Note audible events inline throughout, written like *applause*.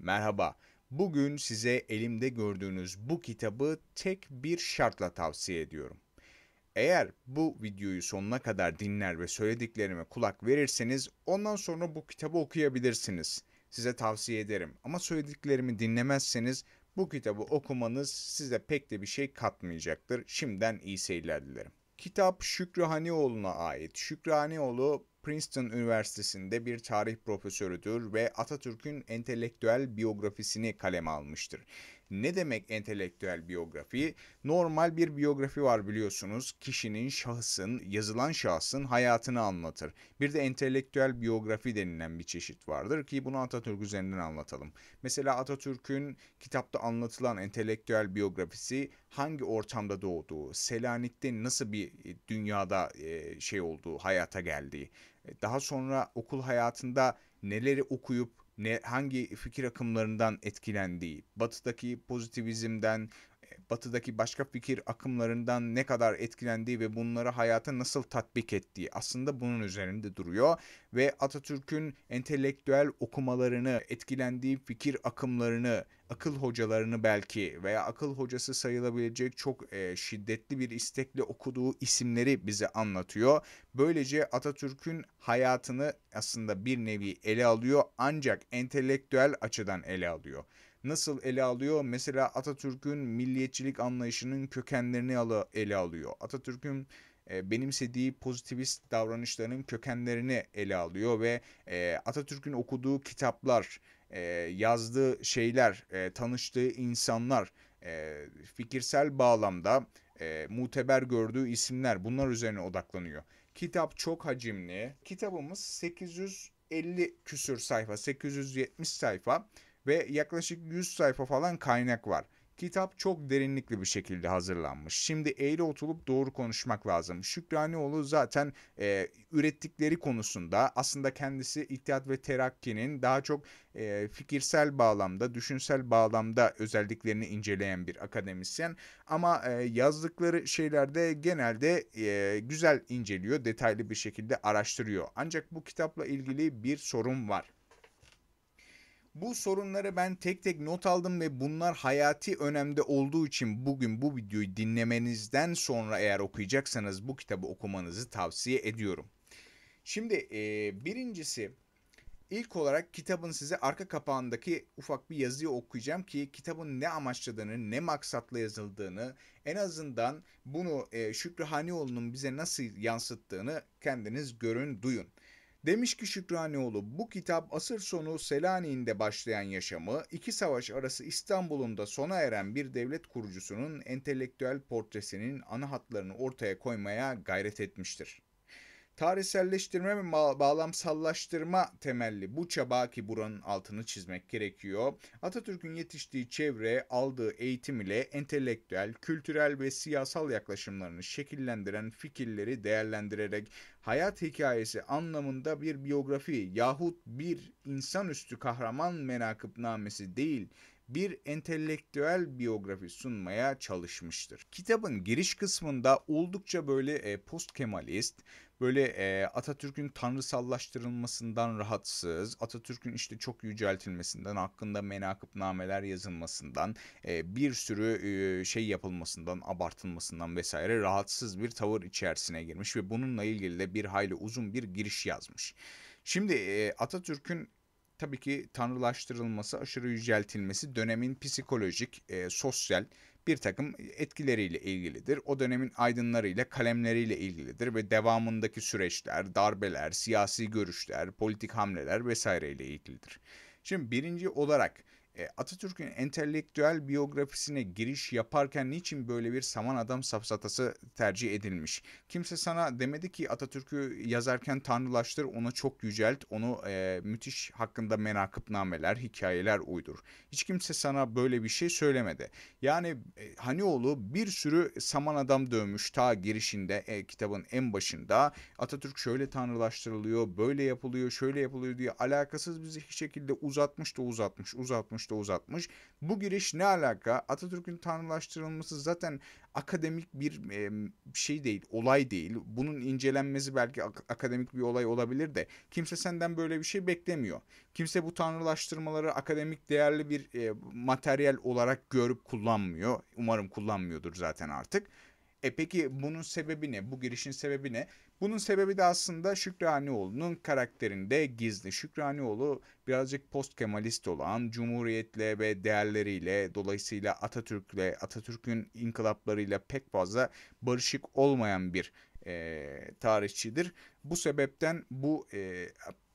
Merhaba. Bugün size elimde gördüğünüz bu kitabı tek bir şartla tavsiye ediyorum. Eğer bu videoyu sonuna kadar dinler ve söylediklerime kulak verirseniz ondan sonra bu kitabı okuyabilirsiniz. Size tavsiye ederim ama söylediklerimi dinlemezseniz bu kitabı okumanız size pek de bir şey katmayacaktır. Şimdiden iyi seyirler dilerim. Kitap Şükrü Hanioğlu'na ait. Şükrü Hanioğlu Princeton Üniversitesi'nde bir tarih profesörüdür ve Atatürk'ün entelektüel biyografisini kaleme almıştır. Ne demek entelektüel biyografi? Normal bir biyografi var biliyorsunuz. Kişinin, şahsın, yazılan şahsın hayatını anlatır. Bir de entelektüel biyografi denilen bir çeşit vardır ki bunu Atatürk üzerinden anlatalım. Mesela Atatürk'ün kitapta anlatılan entelektüel biyografisi hangi ortamda doğduğu, Selanik'te nasıl bir dünyada şey olduğu, hayata geldiği, e, daha sonra okul hayatında neleri okuyup ne hangi fikir akımlarından etkilendiği, batıdaki pozitivizmden batıdaki başka fikir akımlarından ne kadar etkilendiği ve bunları hayata nasıl tatbik ettiği aslında bunun üzerinde duruyor ve Atatürk'ün entelektüel okumalarını, etkilendiği fikir akımlarını, akıl hocalarını belki veya akıl hocası sayılabilecek çok e, şiddetli bir istekle okuduğu isimleri bize anlatıyor. Böylece Atatürk'ün hayatını aslında bir nevi ele alıyor ancak entelektüel açıdan ele alıyor nasıl ele alıyor? Mesela Atatürk'ün milliyetçilik anlayışının kökenlerini ele alıyor. Atatürk'ün e, benimsediği pozitivist davranışlarının kökenlerini ele alıyor ve e, Atatürk'ün okuduğu kitaplar, e, yazdığı şeyler, tanıştığı insanlar fikirsel bağlamda muteber gördüğü isimler bunlar üzerine odaklanıyor. Kitap çok hacimli. Kitabımız 850 küsür sayfa, 870 sayfa ve yaklaşık 100 sayfa falan kaynak var. Kitap çok derinlikli bir şekilde hazırlanmış. Şimdi eğri oturup doğru konuşmak lazım. Şükranioğlu zaten e, ürettikleri konusunda aslında kendisi İttihat ve Terakki'nin daha çok e, fikirsel bağlamda, düşünsel bağlamda özelliklerini inceleyen bir akademisyen. Ama e, yazdıkları şeylerde genelde e, güzel inceliyor, detaylı bir şekilde araştırıyor. Ancak bu kitapla ilgili bir sorun var. Bu sorunları ben tek tek not aldım ve bunlar hayati önemde olduğu için bugün bu videoyu dinlemenizden sonra eğer okuyacaksanız bu kitabı okumanızı tavsiye ediyorum. Şimdi e, birincisi ilk olarak kitabın size arka kapağındaki ufak bir yazıyı okuyacağım ki kitabın ne amaçladığını, ne maksatla yazıldığını, en azından bunu e, Şükrü Hanioğlu'nun bize nasıl yansıttığını kendiniz görün, duyun. Demiş ki Şükranioğlu bu kitap asır sonu Selanik'inde başlayan yaşamı iki savaş arası İstanbul'un da sona eren bir devlet kurucusunun entelektüel portresinin ana hatlarını ortaya koymaya gayret etmiştir tarihselleştirme ve bağlamsallaştırma temelli bu çaba ki buranın altını çizmek gerekiyor. Atatürk'ün yetiştiği çevre aldığı eğitim ile entelektüel, kültürel ve siyasal yaklaşımlarını şekillendiren fikirleri değerlendirerek hayat hikayesi anlamında bir biyografi yahut bir insanüstü kahraman menakıbnamesi değil, bir entelektüel biyografi sunmaya çalışmıştır. Kitabın giriş kısmında oldukça böyle e, post Kemalist, böyle e, Atatürk'ün tanrısallaştırılmasından rahatsız, Atatürk'ün işte çok yüceltilmesinden, hakkında menakıbnameler yazılmasından, e, bir sürü e, şey yapılmasından, abartılmasından vesaire rahatsız bir tavır içerisine girmiş ve bununla ilgili de bir hayli uzun bir giriş yazmış. Şimdi Atatürk'ün tabii ki tanrılaştırılması, aşırı yüceltilmesi dönemin psikolojik, e, sosyal bir takım etkileriyle ilgilidir. O dönemin aydınlarıyla, kalemleriyle ilgilidir ve devamındaki süreçler, darbeler, siyasi görüşler, politik hamleler vesaireyle ilgilidir. Şimdi birinci olarak e, Atatürk'ün entelektüel biyografisine giriş yaparken niçin böyle bir saman adam safsatası tercih edilmiş? Kimse sana demedi ki Atatürk'ü yazarken tanrılaştır, onu çok yücelt, onu e, müthiş hakkında menakıpnameler, hikayeler uydur. Hiç kimse sana böyle bir şey söylemedi. Yani e, Hanioğlu bir sürü saman adam dövmüş ta girişinde, e, kitabın en başında. Atatürk şöyle tanrılaştırılıyor, böyle yapılıyor, şöyle yapılıyor diye alakasız bizi hiçbir şekilde uzatmış da uzatmış, uzatmış işte uzatmış. Bu giriş ne alaka? Atatürk'ün tanrılaştırılması zaten akademik bir e, şey değil, olay değil. Bunun incelenmesi belki ak- akademik bir olay olabilir de kimse senden böyle bir şey beklemiyor. Kimse bu tanrılaştırmaları akademik değerli bir e, materyal olarak görüp kullanmıyor. Umarım kullanmıyordur zaten artık. E peki bunun sebebi ne? Bu girişin sebebi ne? Bunun sebebi de aslında Şükranioğlu'nun karakterinde gizli. Şükranioğlu birazcık post kemalist olan, cumhuriyetle ve değerleriyle, dolayısıyla Atatürk'le, Atatürk'ün inkılaplarıyla pek fazla barışık olmayan bir e, tarihçidir. Bu sebepten bu e,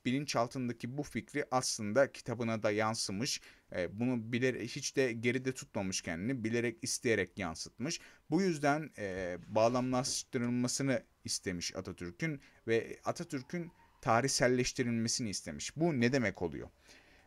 bilinç altındaki bu fikri aslında kitabına da yansımış e, bunu bilir hiç de geride tutmamış kendini bilerek isteyerek yansıtmış. Bu yüzden e, bağlamlaştırılmasını istemiş Atatürk'ün ve Atatürk'ün tarihselleştirilmesini istemiş. Bu ne demek oluyor?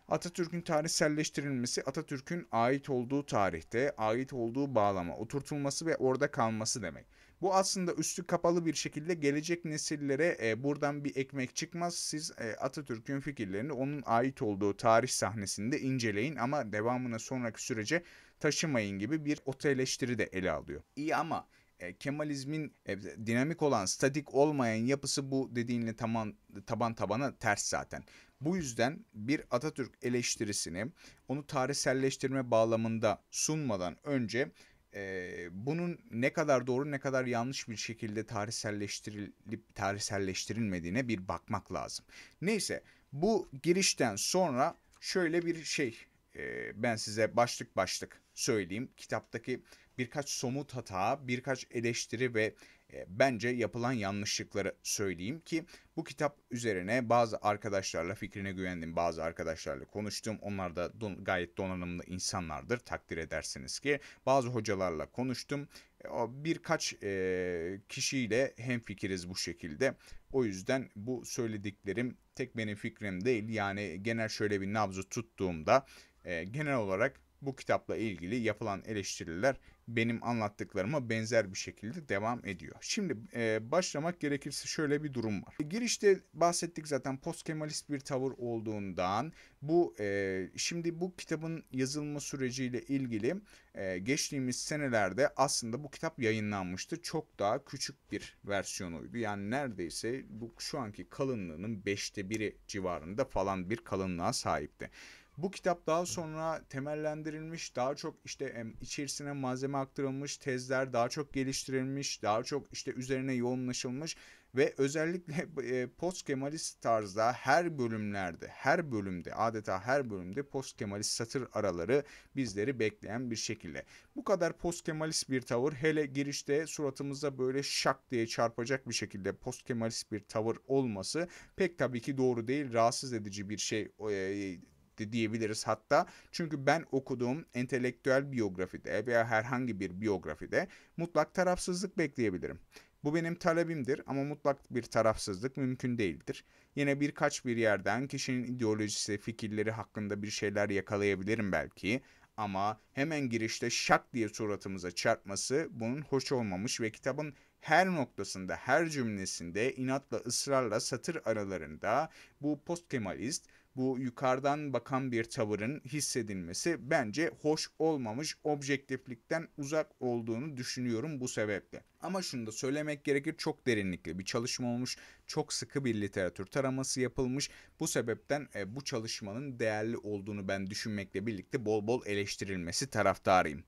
Atatürk'ün tarihselleştirilmesi Atatürk'ün ait olduğu tarihte, ait olduğu bağlama oturtulması ve orada kalması demek. Bu aslında üstü kapalı bir şekilde gelecek nesillere e, buradan bir ekmek çıkmaz. Siz e, Atatürk'ün fikirlerini onun ait olduğu tarih sahnesinde inceleyin ama devamına sonraki sürece taşımayın gibi bir oteleştiri de ele alıyor. İyi ama e, Kemalizmin e, dinamik olan, statik olmayan yapısı bu dediğinle taban, taban tabana ters zaten. Bu yüzden bir Atatürk eleştirisini onu tarihselleştirme bağlamında sunmadan önce e, bunun ne kadar doğru ne kadar yanlış bir şekilde tarihselleştirilip tarihselleştirilmediğine bir bakmak lazım. Neyse bu girişten sonra şöyle bir şey e, ben size başlık başlık söyleyeyim. Kitaptaki birkaç somut hata, birkaç eleştiri ve ee, bence yapılan yanlışlıkları söyleyeyim ki bu kitap üzerine bazı arkadaşlarla fikrine güvendim. Bazı arkadaşlarla konuştum. Onlar da don gayet donanımlı insanlardır takdir edersiniz ki. Bazı hocalarla konuştum. E, birkaç e, kişiyle fikiriz bu şekilde. O yüzden bu söylediklerim tek benim fikrim değil. Yani genel şöyle bir nabzı tuttuğumda e, genel olarak bu kitapla ilgili yapılan eleştiriler benim anlattıklarıma benzer bir şekilde devam ediyor. Şimdi e, başlamak gerekirse şöyle bir durum var. E, girişte bahsettik zaten post kemalist bir tavır olduğundan bu e, şimdi bu kitabın yazılma süreciyle ilgili e, geçtiğimiz senelerde aslında bu kitap yayınlanmıştı. Çok daha küçük bir versiyonuydu. Yani neredeyse bu şu anki kalınlığının beşte biri civarında falan bir kalınlığa sahipti. Bu kitap daha sonra temellendirilmiş, daha çok işte içerisine malzeme aktarılmış, tezler daha çok geliştirilmiş, daha çok işte üzerine yoğunlaşılmış ve özellikle *laughs* e, post Kemalist tarzda her bölümlerde, her bölümde adeta her bölümde post Kemalist satır araları bizleri bekleyen bir şekilde. Bu kadar post Kemalist bir tavır hele girişte suratımıza böyle şak diye çarpacak bir şekilde post Kemalist bir tavır olması pek tabii ki doğru değil, rahatsız edici bir şey e, gitti diyebiliriz hatta. Çünkü ben okuduğum entelektüel biyografide veya herhangi bir biyografide mutlak tarafsızlık bekleyebilirim. Bu benim talebimdir ama mutlak bir tarafsızlık mümkün değildir. Yine birkaç bir yerden kişinin ideolojisi, fikirleri hakkında bir şeyler yakalayabilirim belki ama hemen girişte şak diye suratımıza çarpması bunun hoş olmamış ve kitabın her noktasında, her cümlesinde inatla ısrarla satır aralarında bu post-kemalist bu yukarıdan bakan bir tavırın hissedilmesi bence hoş olmamış objektiflikten uzak olduğunu düşünüyorum bu sebeple. Ama şunu da söylemek gerekir çok derinlikli bir çalışma olmuş, çok sıkı bir literatür taraması yapılmış. Bu sebepten e, bu çalışmanın değerli olduğunu ben düşünmekle birlikte bol bol eleştirilmesi taraftarıyım.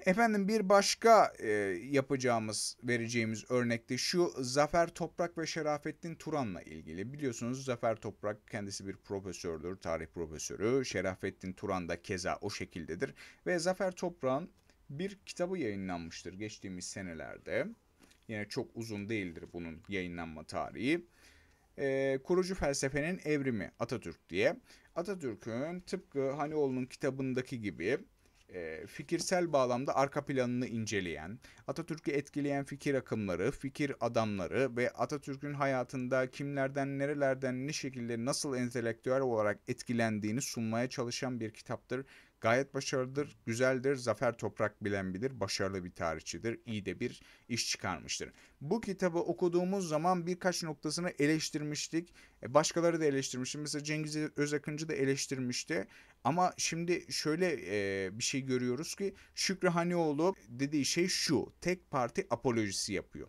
Efendim bir başka e, yapacağımız, vereceğimiz örnekte şu Zafer Toprak ve Şerafettin Turan'la ilgili. Biliyorsunuz Zafer Toprak kendisi bir profesördür, tarih profesörü. Şerafettin Turan da keza o şekildedir. Ve Zafer Toprak'ın bir kitabı yayınlanmıştır geçtiğimiz senelerde. Yine çok uzun değildir bunun yayınlanma tarihi. E, kurucu felsefenin evrimi Atatürk diye. Atatürk'ün tıpkı Hanioğlu'nun kitabındaki gibi e, fikirsel bağlamda arka planını inceleyen, Atatürk'ü etkileyen fikir akımları, fikir adamları ve Atatürk'ün hayatında kimlerden, nerelerden, ne şekilde, nasıl entelektüel olarak etkilendiğini sunmaya çalışan bir kitaptır. Gayet başarılıdır, güzeldir, Zafer Toprak bilen bilir, başarılı bir tarihçidir, iyi de bir iş çıkarmıştır. Bu kitabı okuduğumuz zaman birkaç noktasını eleştirmiştik, e, başkaları da eleştirmişti. Mesela Cengiz Özakıncı da eleştirmişti ama şimdi şöyle e, bir şey görüyoruz ki Şükrü Hanioğlu dediği şey şu. Tek parti apolojisi yapıyor.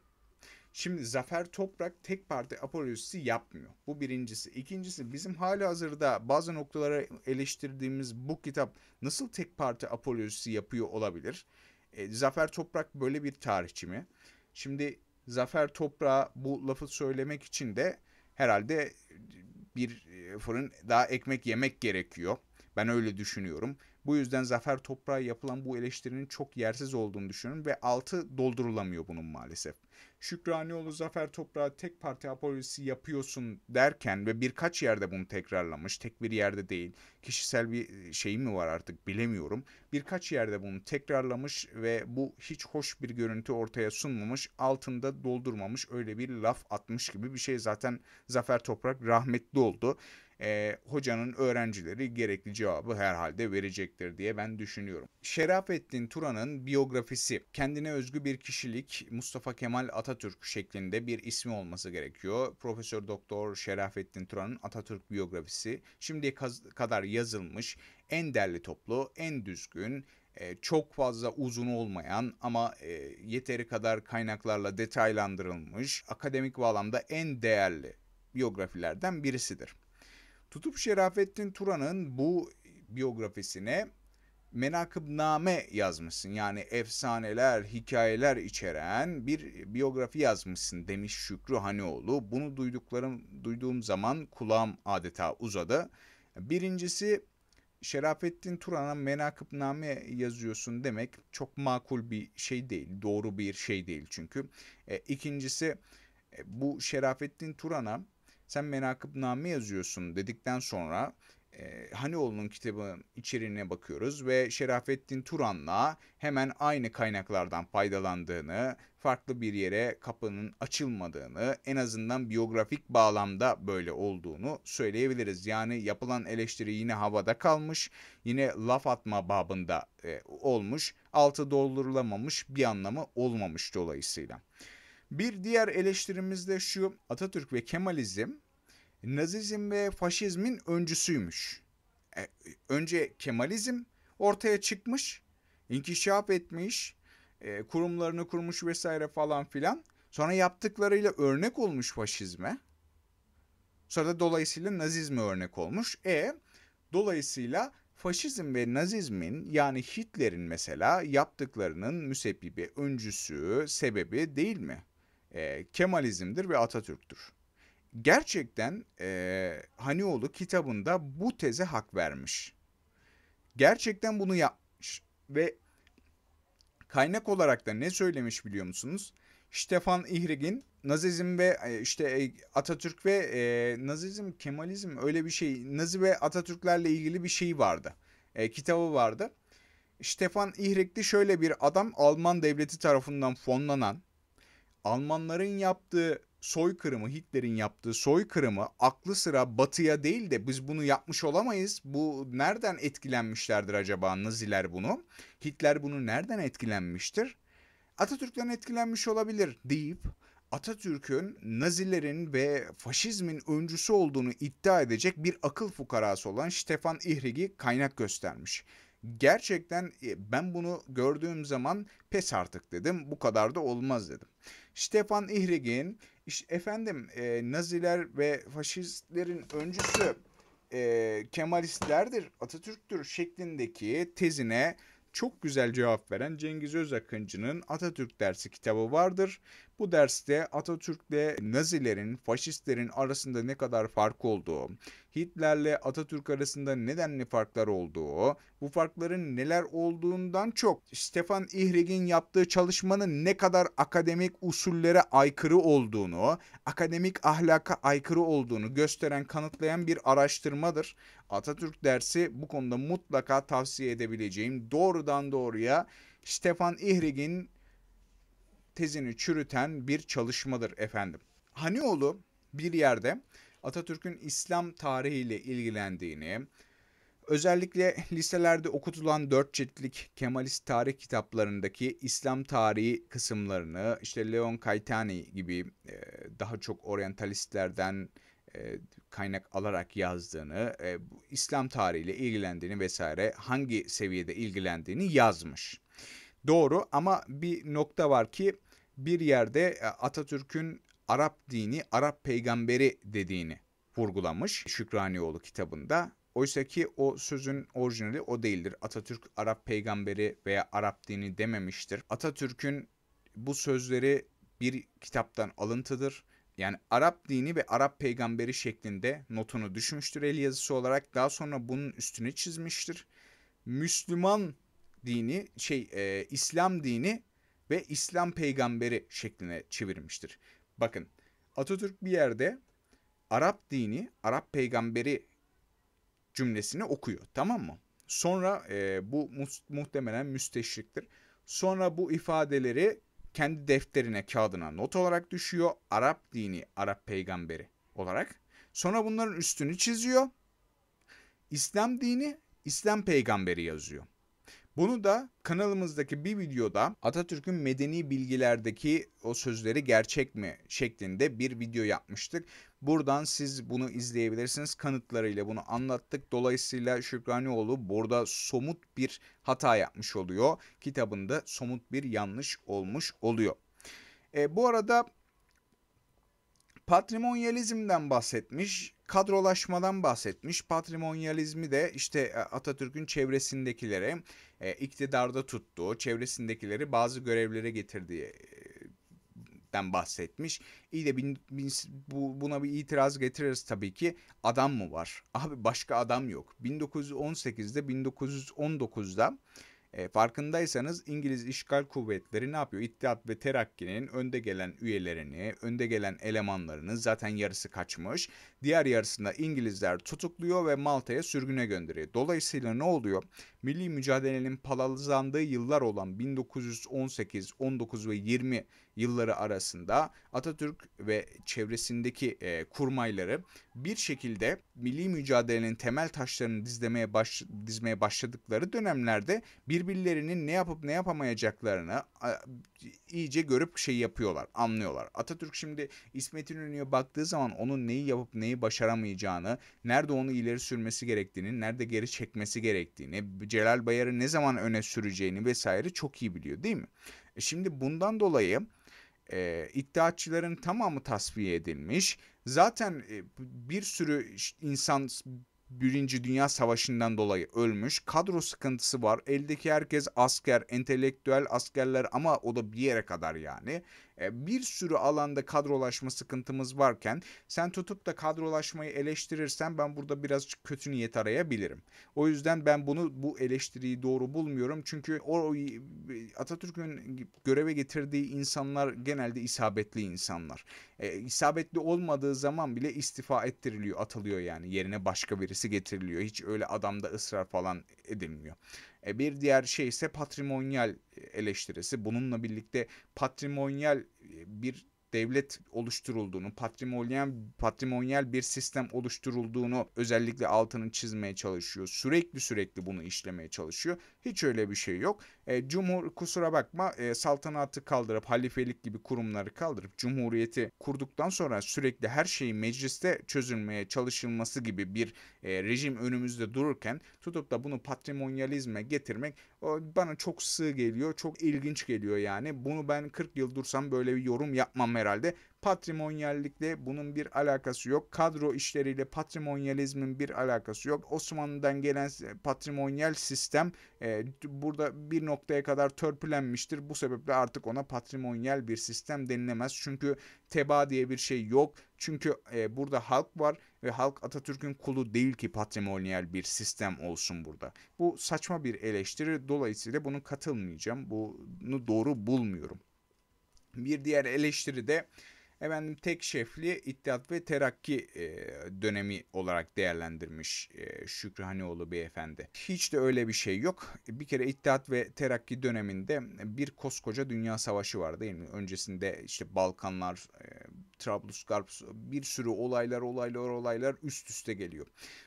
Şimdi Zafer Toprak tek parti apolojisi yapmıyor. Bu birincisi. İkincisi bizim hali hazırda bazı noktalara eleştirdiğimiz bu kitap nasıl tek parti apolojisi yapıyor olabilir? E, Zafer Toprak böyle bir tarihçi mi? Şimdi Zafer Toprak'a bu lafı söylemek için de herhalde bir e, fırın daha ekmek yemek gerekiyor. Ben öyle düşünüyorum. Bu yüzden Zafer Toprağa yapılan bu eleştirinin çok yersiz olduğunu düşünüyorum ve altı doldurulamıyor bunun maalesef. Şükranioğlu Zafer Toprağa tek parti apolojisi yapıyorsun derken ve birkaç yerde bunu tekrarlamış. Tek bir yerde değil. Kişisel bir şey mi var artık bilemiyorum. Birkaç yerde bunu tekrarlamış ve bu hiç hoş bir görüntü ortaya sunmamış. Altında doldurmamış öyle bir laf atmış gibi bir şey. Zaten Zafer Toprak rahmetli oldu e, hocanın öğrencileri gerekli cevabı herhalde verecektir diye ben düşünüyorum. Şerafettin Turan'ın biyografisi kendine özgü bir kişilik Mustafa Kemal Atatürk şeklinde bir ismi olması gerekiyor. Profesör Doktor Şerafettin Turan'ın Atatürk biyografisi şimdiye kadar yazılmış en derli toplu, en düzgün, çok fazla uzun olmayan ama yeteri kadar kaynaklarla detaylandırılmış, akademik bağlamda en değerli biyografilerden birisidir. Tutup Şerafettin Turan'ın bu biyografisine menakıbname yazmışsın. Yani efsaneler, hikayeler içeren bir biyografi yazmışsın demiş Şükrü Hanioğlu. Bunu duyduklarım, duyduğum zaman kulağım adeta uzadı. Birincisi Şerafettin Turan'a menakıbname yazıyorsun demek çok makul bir şey değil. Doğru bir şey değil çünkü. E, ikincisi e, bu Şerafettin Turan'a sen menakıbname yazıyorsun dedikten sonra e, Hanioğlu'nun kitabının içeriğine bakıyoruz ve Şerafettin Turan'la hemen aynı kaynaklardan faydalandığını, farklı bir yere kapının açılmadığını, en azından biyografik bağlamda böyle olduğunu söyleyebiliriz. Yani yapılan eleştiri yine havada kalmış, yine laf atma babında e, olmuş, altı doldurulamamış bir anlamı olmamış dolayısıyla. Bir diğer eleştirimiz de şu Atatürk ve Kemalizm Nazizm ve faşizmin öncüsüymüş. E, önce Kemalizm ortaya çıkmış, inkişaf etmiş, e, kurumlarını kurmuş vesaire falan filan. Sonra yaptıklarıyla örnek olmuş faşizme. Sonra da dolayısıyla nazizme örnek olmuş. E dolayısıyla faşizm ve nazizmin yani Hitler'in mesela yaptıklarının müsebbibi, öncüsü, sebebi değil mi? e, Kemalizm'dir ve Atatürk'tür. Gerçekten e, Hanioğlu kitabında bu teze hak vermiş. Gerçekten bunu yapmış ve kaynak olarak da ne söylemiş biliyor musunuz? Stefan İhrig'in Nazizm ve e, işte e, Atatürk ve e, Nazizm, Kemalizm öyle bir şey. Nazi ve Atatürklerle ilgili bir şey vardı. E, kitabı vardı. Stefan İhrik'li şöyle bir adam Alman devleti tarafından fonlanan Almanların yaptığı soykırımı, Hitler'in yaptığı soykırımı aklı sıra batıya değil de biz bunu yapmış olamayız. Bu nereden etkilenmişlerdir acaba Naziler bunu? Hitler bunu nereden etkilenmiştir? Atatürk'ten etkilenmiş olabilir deyip Atatürk'ün Nazilerin ve faşizmin öncüsü olduğunu iddia edecek bir akıl fukarası olan Stefan Ihrig'i kaynak göstermiş gerçekten e, ben bunu gördüğüm zaman pes artık dedim. Bu kadar da olmaz dedim. Stefan Ihrig'in efendim e, Naziler ve faşistlerin öncüsü e, Kemalistlerdir, Atatürk'tür şeklindeki tezine çok güzel cevap veren Cengiz Özakıncı'nın Atatürk dersi kitabı vardır. Bu derste Atatürk'le Nazilerin, faşistlerin arasında ne kadar fark olduğu, Hitler'le Atatürk arasında nedenli farklar olduğu, bu farkların neler olduğundan çok Stefan Ihrig'in yaptığı çalışmanın ne kadar akademik usullere aykırı olduğunu, akademik ahlaka aykırı olduğunu gösteren, kanıtlayan bir araştırmadır. Atatürk dersi bu konuda mutlaka tavsiye edebileceğim doğrudan doğruya Stefan Ihrig'in tezini çürüten bir çalışmadır efendim. Hanioğlu bir yerde Atatürk'ün İslam tarihiyle ilgilendiğini, özellikle liselerde okutulan dört ciltlik Kemalist tarih kitaplarındaki İslam tarihi kısımlarını, işte Leon Kaytani gibi e, daha çok oryantalistlerden e, kaynak alarak yazdığını, e, İslam tarihiyle ilgilendiğini vesaire hangi seviyede ilgilendiğini yazmış. Doğru ama bir nokta var ki bir yerde e, Atatürk'ün Arap dini, Arap peygamberi dediğini vurgulamış Şükranioğlu kitabında. Oysa ki o sözün orijinali o değildir. Atatürk Arap peygamberi veya Arap dini dememiştir. Atatürk'ün bu sözleri bir kitaptan alıntıdır. Yani Arap dini ve Arap peygamberi şeklinde notunu düşmüştür el yazısı olarak. Daha sonra bunun üstüne çizmiştir. Müslüman dini şey e, İslam dini ve İslam peygamberi şekline çevirmiştir. Bakın Atatürk bir yerde Arap dini, Arap peygamberi cümlesini okuyor tamam mı? Sonra e, bu muhtemelen müsteşriktir. Sonra bu ifadeleri kendi defterine, kağıdına not olarak düşüyor. Arap dini, Arap peygamberi olarak. Sonra bunların üstünü çiziyor. İslam dini, İslam peygamberi yazıyor. Bunu da kanalımızdaki bir videoda Atatürk'ün medeni bilgilerdeki o sözleri gerçek mi şeklinde bir video yapmıştık. Buradan siz bunu izleyebilirsiniz. Kanıtlarıyla bunu anlattık. Dolayısıyla Şükranioğlu burada somut bir hata yapmış oluyor. Kitabında somut bir yanlış olmuş oluyor. E, bu arada patrimonyalizmden bahsetmiş kadrolaşmadan bahsetmiş. Patrimonyalizmi de işte e, Atatürk'ün çevresindekilere e, iktidarda tuttuğu, çevresindekileri bazı görevlere getirdiği e, den bahsetmiş. İyi de bin, bin, bu, buna bir itiraz getiririz tabii ki. Adam mı var? Abi başka adam yok. 1918'de 1919'da e, farkındaysanız İngiliz işgal kuvvetleri ne yapıyor? İttihat ve Terakki'nin önde gelen üyelerini, önde gelen elemanlarını zaten yarısı kaçmış. Diğer yarısında İngilizler tutukluyor ve Malta'ya sürgüne gönderiyor. Dolayısıyla ne oluyor? Milli mücadelenin palazlandığı yıllar olan 1918, 19 ve 20 yılları arasında Atatürk ve çevresindeki e, kurmayları bir şekilde milli mücadelenin temel taşlarını dizlemeye baş, dizmeye başladıkları dönemlerde birbirlerinin ne yapıp ne yapamayacaklarını a, iyice görüp şey yapıyorlar, anlıyorlar. Atatürk şimdi İsmet İnönü'ye baktığı zaman onun neyi yapıp neyi başaramayacağını, nerede onu ileri sürmesi gerektiğini, nerede geri çekmesi gerektiğini, Celal Bayar'ı ne zaman öne süreceğini vesaire çok iyi biliyor değil mi? E, şimdi bundan dolayı e, iddiatçıların tamamı tasfiye edilmiş. Zaten e, bir sürü insan Birinci Dünya Savaşı'ndan dolayı ölmüş. Kadro sıkıntısı var. Eldeki herkes asker, entelektüel askerler ama o da bir yere kadar yani. E, bir sürü alanda kadrolaşma sıkıntımız varken sen tutup da kadrolaşmayı eleştirirsen ben burada biraz kötü niyet arayabilirim. O yüzden ben bunu bu eleştiriyi doğru bulmuyorum. Çünkü o Atatürk'ün göreve getirdiği insanlar genelde isabetli insanlar. E, isabetli olmadığı zaman bile istifa ettiriliyor, atılıyor yani. Yerine başka birisi getiriliyor. Hiç öyle adamda ısrar falan edilmiyor. E, bir diğer şey ise patrimonyal e, eleştirisi. Bununla birlikte patrimonyal e, bir devlet oluşturulduğunu, patrimonyal, patrimonyal bir sistem oluşturulduğunu özellikle altının çizmeye çalışıyor. Sürekli sürekli bunu işlemeye çalışıyor. Hiç öyle bir şey yok. E, Cumhur kusura bakma e, saltanatı kaldırıp halifelik gibi kurumları kaldırıp cumhuriyeti kurduktan sonra sürekli her şeyi mecliste çözülmeye çalışılması gibi bir e, rejim önümüzde dururken tutup da bunu patrimonyalizme getirmek o, bana çok sığ geliyor, çok ilginç geliyor yani. Bunu ben 40 yıl dursam böyle bir yorum yapmam herhalde. Patrimonyallikle bunun bir alakası yok. Kadro işleriyle patrimonyalizmin bir alakası yok. Osmanlı'dan gelen patrimonyal sistem e, burada bir noktaya kadar törpülenmiştir. Bu sebeple artık ona patrimonyal bir sistem denilemez. Çünkü teba diye bir şey yok. Çünkü e, burada halk var ve halk Atatürk'ün kulu değil ki patrimonyal bir sistem olsun burada. Bu saçma bir eleştiri. Dolayısıyla bunun katılmayacağım. Bunu doğru bulmuyorum. Bir diğer eleştiri de efendim tek şefli İttihat ve Terakki e, dönemi olarak değerlendirmiş e, Şükrü Hanioğlu beyefendi. Hiç de öyle bir şey yok. Bir kere İttihat ve Terakki döneminde bir koskoca dünya savaşı vardı değil mi? Öncesinde işte Balkanlar, e, Trablusgarp bir sürü olaylar olaylar olaylar üst üste geliyor.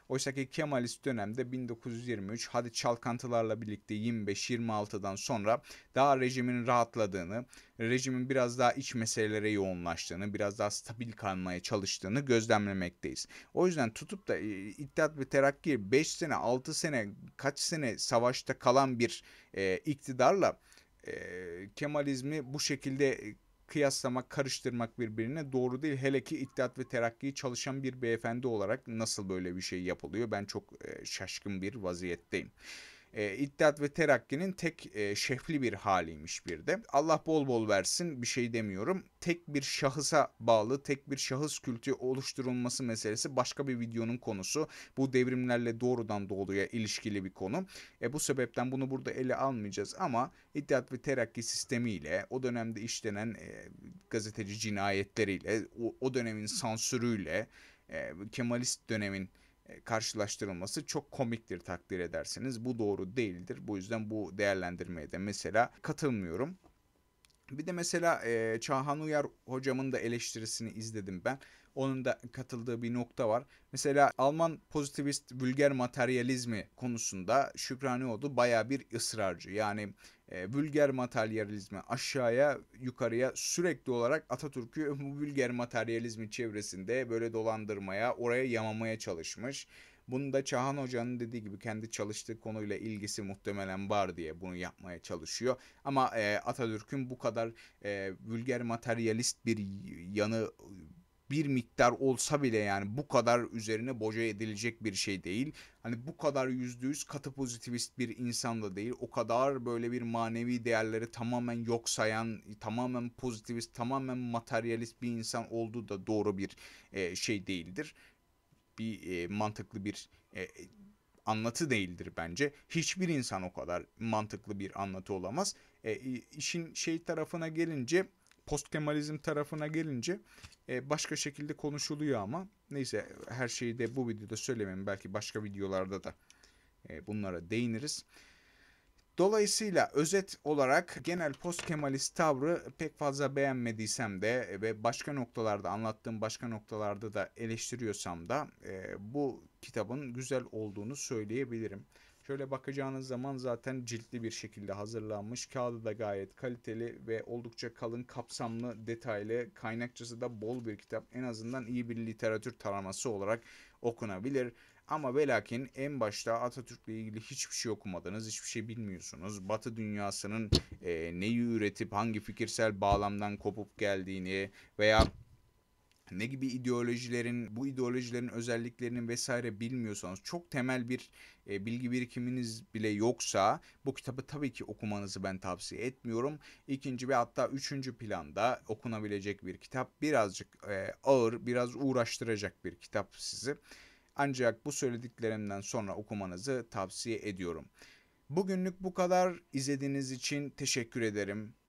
Oysa ki Kemalist dönemde 1923 hadi çalkantılarla birlikte 25-26'dan sonra daha rejimin rahatladığını, rejimin biraz daha iç meselelere yoğunlaştığını, biraz daha stabil kalmaya çalıştığını gözlemlemekteyiz. O yüzden tutup da e, İttihat ve Terakki 5 sene 6 sene kaç sene savaşta kalan bir e, iktidarla e, Kemalizmi bu şekilde e, kıyaslamak, karıştırmak birbirine doğru değil. Hele ki İttihat ve Terakki'yi çalışan bir beyefendi olarak nasıl böyle bir şey yapılıyor? Ben çok e, şaşkın bir vaziyetteyim e, İttihat ve Terakki'nin tek e, şefli bir haliymiş bir de. Allah bol bol versin bir şey demiyorum. Tek bir şahısa bağlı, tek bir şahıs kültü oluşturulması meselesi başka bir videonun konusu. Bu devrimlerle doğrudan doğruya ilişkili bir konu. E, bu sebepten bunu burada ele almayacağız ama İttihat ve Terakki sistemiyle o dönemde işlenen e, gazeteci cinayetleriyle, o, o dönemin sansürüyle, e, Kemalist dönemin e, karşılaştırılması çok komiktir takdir edersiniz. Bu doğru değildir. Bu yüzden bu değerlendirmeye de mesela katılmıyorum. Bir de mesela e, Çağhan Uyar hocamın da eleştirisini izledim ben. Onun da katıldığı bir nokta var. Mesela Alman pozitivist vulgar materyalizmi konusunda Şükrani Odu baya bir ısrarcı. Yani e, vulgar materyalizmi aşağıya yukarıya sürekli olarak Atatürk'ü *laughs* bu vulgar materyalizmi çevresinde böyle dolandırmaya, oraya yamamaya çalışmış. Bunu da Çahan Hoca'nın dediği gibi kendi çalıştığı konuyla ilgisi muhtemelen var diye bunu yapmaya çalışıyor. Ama e, Atatürk'ün bu kadar e, vulgar materyalist bir yanı bir miktar olsa bile yani bu kadar üzerine boca edilecek bir şey değil. Hani bu kadar yüzde yüz katı pozitivist bir insan da değil. O kadar böyle bir manevi değerleri tamamen yok sayan, tamamen pozitivist, tamamen materyalist bir insan olduğu da doğru bir e, şey değildir. Bir e, mantıklı bir e, anlatı değildir bence. Hiçbir insan o kadar mantıklı bir anlatı olamaz. E, işin şey tarafına gelince post Kemalizm tarafına gelince e, başka şekilde konuşuluyor ama neyse her şeyi de bu videoda söylemem belki başka videolarda da e, bunlara değiniriz. Dolayısıyla özet olarak genel post Kemalist tavrı pek fazla beğenmediysem de ve başka noktalarda anlattığım başka noktalarda da eleştiriyorsam da e, bu kitabın güzel olduğunu söyleyebilirim. Şöyle bakacağınız zaman zaten ciltli bir şekilde hazırlanmış. Kağıdı da gayet kaliteli ve oldukça kalın, kapsamlı, detaylı, kaynakçası da bol bir kitap. En azından iyi bir literatür taraması olarak okunabilir. Ama velakin en başta Atatürk'le ilgili hiçbir şey okumadınız, hiçbir şey bilmiyorsunuz. Batı dünyasının e, neyi üretip hangi fikirsel bağlamdan kopup geldiğini veya ne gibi ideolojilerin, bu ideolojilerin özelliklerinin vesaire bilmiyorsanız, çok temel bir e, bilgi birikiminiz bile yoksa bu kitabı tabii ki okumanızı ben tavsiye etmiyorum. İkinci ve hatta üçüncü planda okunabilecek bir kitap. Birazcık e, ağır, biraz uğraştıracak bir kitap sizi. Ancak bu söylediklerimden sonra okumanızı tavsiye ediyorum. Bugünlük bu kadar. İzlediğiniz için teşekkür ederim.